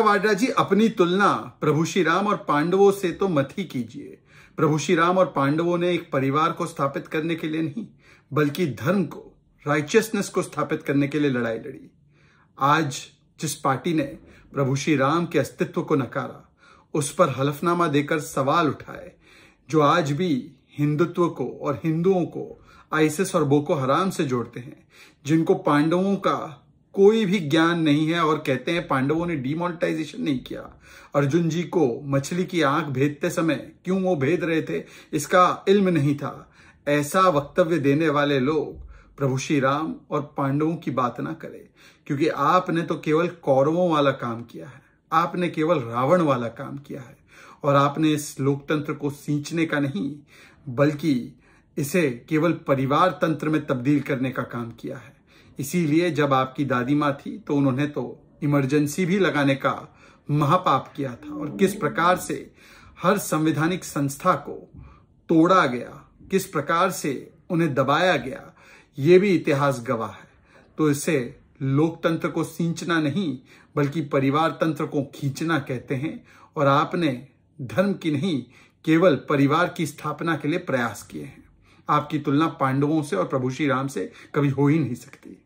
वाड्रा जी अपनी तुलना प्रभु श्री राम और पांडवों से तो मत ही कीजिए प्रभु श्री राम और पांडवों ने एक परिवार को स्थापित करने के लिए नहीं बल्कि धर्म को राइचियसनेस को स्थापित करने के लिए लड़ाई लड़ी आज जिस पार्टी ने प्रभु श्री राम के अस्तित्व को नकारा उस पर हलफनामा देकर सवाल उठाए जो आज भी हिंदुत्व को और हिंदुओं को आइसिस और बोको हराम से जोड़ते हैं जिनको पांडवों का कोई भी ज्ञान नहीं है और कहते हैं पांडवों ने डिमोनिटाइजेशन नहीं किया अर्जुन जी को मछली की आंख भेदते समय क्यों वो भेद रहे थे इसका इल्म नहीं था ऐसा वक्तव्य देने वाले लोग प्रभु श्री राम और पांडवों की बात ना करें क्योंकि आपने तो केवल कौरवों वाला काम किया है आपने केवल रावण वाला काम किया है और आपने इस लोकतंत्र को सींचने का नहीं बल्कि इसे केवल परिवार तंत्र में तब्दील करने का काम किया है इसीलिए जब आपकी दादी माँ थी तो उन्होंने तो इमरजेंसी भी लगाने का महापाप किया था और किस प्रकार से हर संवैधानिक संस्था को तोड़ा गया किस प्रकार से उन्हें दबाया गया ये भी इतिहास गवाह है तो इसे लोकतंत्र को सींचना नहीं बल्कि परिवार तंत्र को खींचना कहते हैं और आपने धर्म की नहीं केवल परिवार की स्थापना के लिए प्रयास किए हैं आपकी तुलना पांडवों से और प्रभु श्री राम से कभी हो ही नहीं सकती